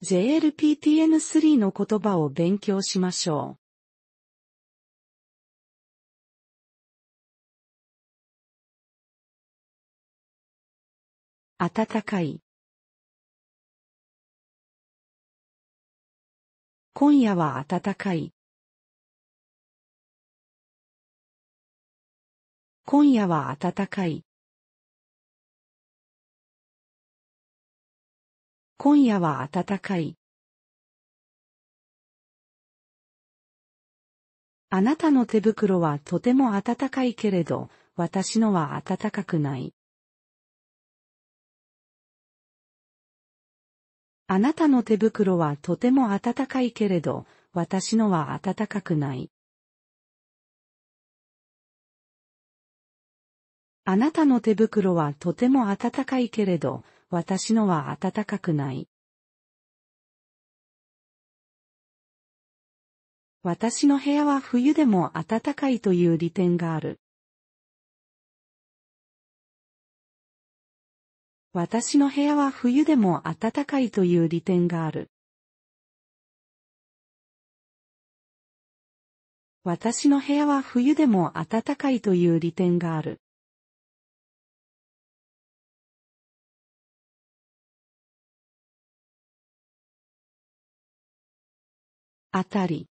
JLPTN3 の言葉を勉強しましょう。暖かい。今夜は暖かい。今夜は暖かい。今夜は暖かい。あなたの手袋はとても暖かいけれど、私のは暖かくない。あなたの手袋はとても暖かいけれど、私のは暖かくない。あなたの手袋はとても暖かいけれど、私のは暖かくない。私の部屋は冬でも暖かいという利点がある。私の部屋は冬でも暖かいという利点がある。私の部屋は冬でも暖かいという利点がある。あたり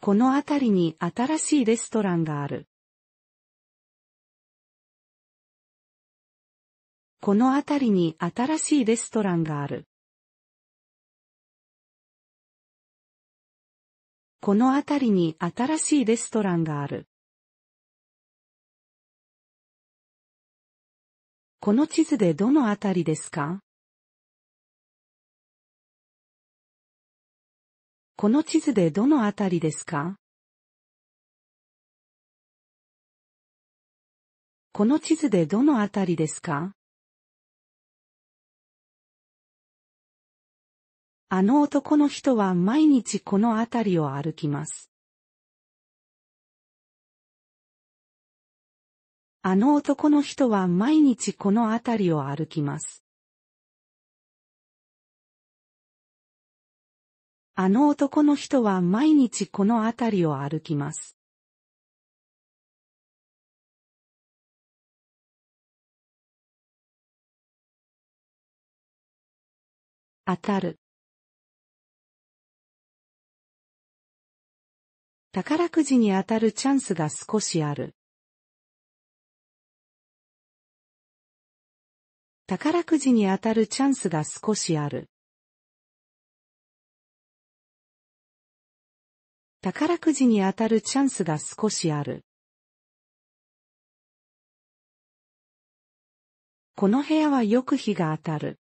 このあたりに新しいレストランがある。このあたりに新しいレストランがある。このあたりに新しいレストランがある。この地図でどのあたりですかこの地図でどのあたりですかこの地図でどのあたりですかあの男の人は毎日このあたりを歩きます。あの男の人は毎日このあたりを歩きます。あの男の人は毎日この辺りを歩きます。当たる。宝くじに当たるチャンスが少しある。宝くじに当たるチャンスが少しある。宝くじに当たるチャンスが少しある。この部屋はよく日が当たる。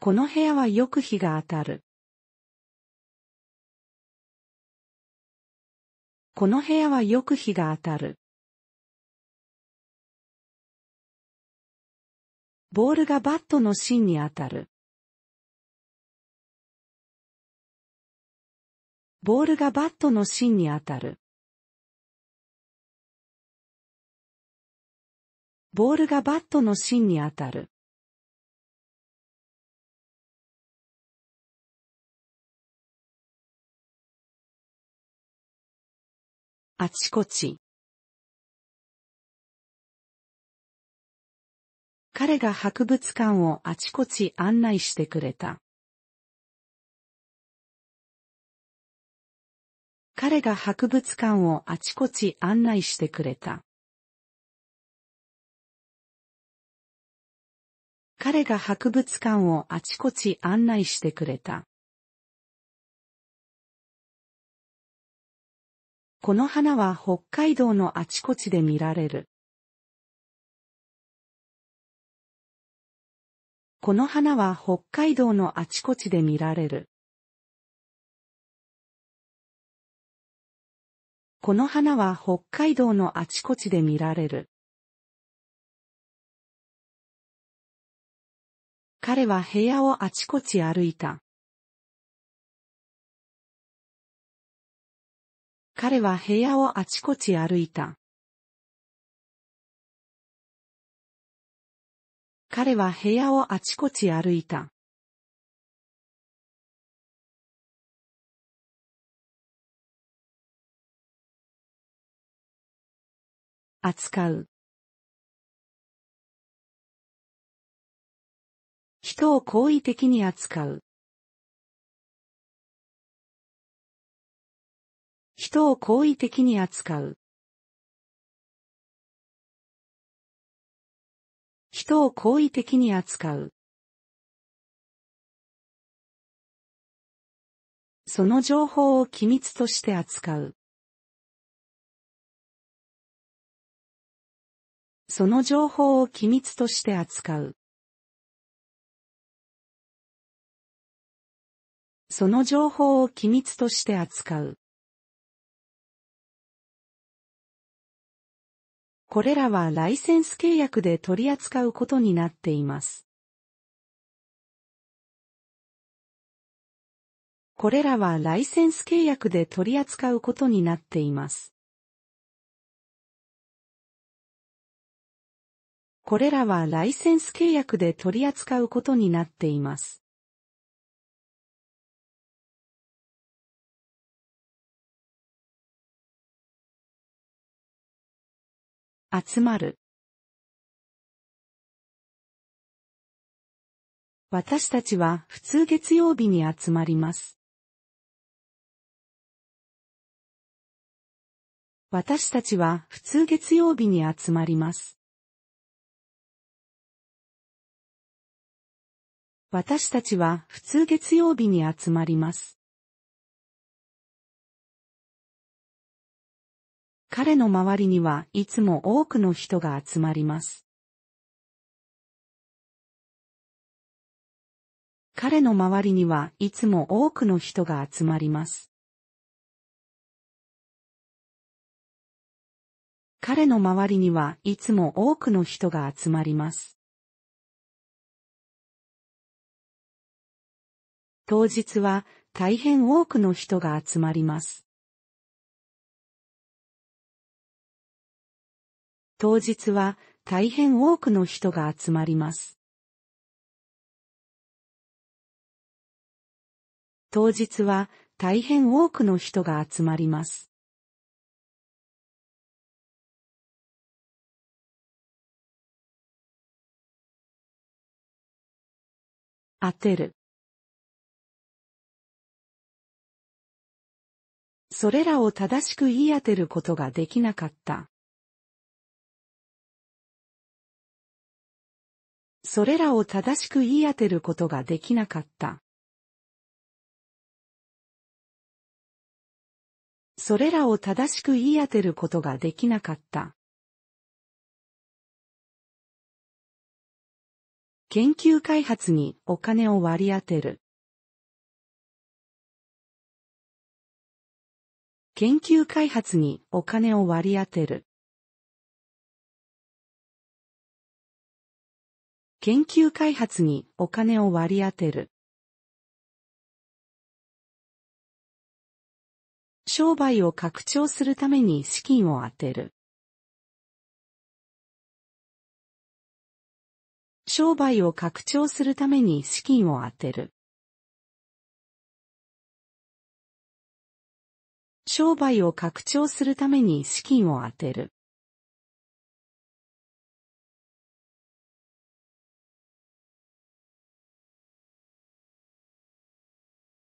この部屋はよく日が当たる。この部屋はよく日が当たる。ボールがバットの芯に当たる。ボールがバットの芯に当たる。ボールがバットの芯に当たる。あちこち。彼が博物館をあちこち案内してくれた。彼が博物館をあちこち案内してくれた。彼が博物館をあちこち案内してくれた。この花は北海道のあちこちで見られる。この花は北海道のあちこちで見られる。この花は北海道のあちこちで見られる。彼は部屋をあちこち歩いた。彼は部屋をあちこち歩いた。彼は部屋をあちこち歩いた。扱う人を好意的に扱う人を好意的に扱う人を好意的に扱うその情報を機密として扱うその情報を機密として扱う。その情報を機密として扱う。これらはライセンス契約で取り扱うことになっています。これらはライセンス契約で取り扱うことになっています。これらはライセンス契約で取り扱うことになっています。集まる。私たちは普通月曜日に集まります。私たちは普通月曜日に集まります。私たちは普通月曜日に集まります。彼の周りにはいつも多くの人が集まります。彼の周りにはいつも多くの人が集まります。彼の周りにはいつも多くの人が集まります。当日は大変多くの人が集まります。当日は大変多くの人が集まります。当日は大変多くの人が集まります。当てるそれらを正しく言い当てることができなかった。それらを正しく言い当てることができなかった。それらを正しく言い当てることができなかった。研究開発にお金を割り当てる。研究開発にお金を割り当てる。研究開発にお金を割り当てる。商売を拡張するために資金を当てる。商売を拡張するために資金を当てる。商売を拡張するために資金を充てる。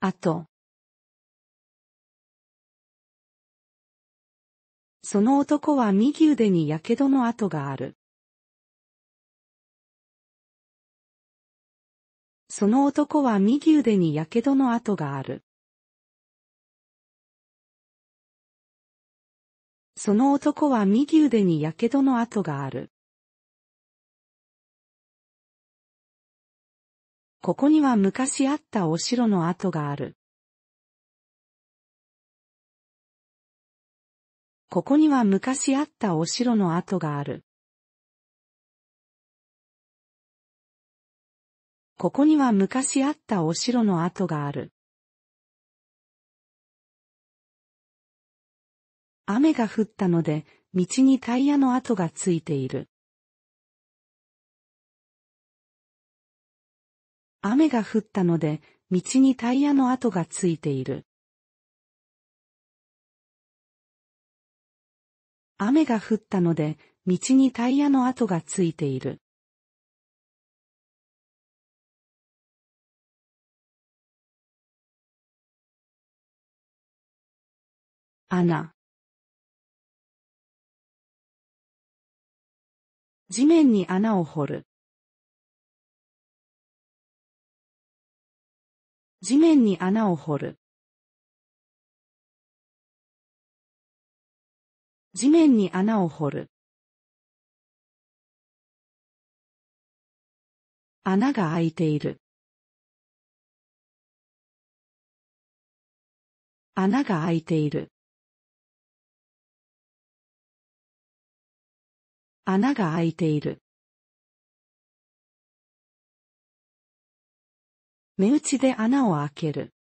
あと、その男は右腕に火傷の跡がある。その男は右腕に火傷の跡がある。その男は右腕に火傷の跡がある。ここには昔あったお城の跡がある。ここには昔あったお城の跡がある。ここには昔あったお城の跡がある。雨が降ったので、道にタイヤの跡がついている。雨が降ったので、道にタイヤの跡がついている。雨が降ったので、道にタイヤの跡がついている。穴地面に穴を掘る地面に穴を掘る地面に穴を掘る穴が開いている穴が開いている穴が開いている。目打ちで穴を開ける。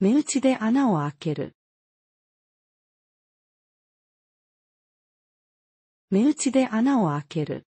目打ちで穴を開ける。目打ちで穴を開ける。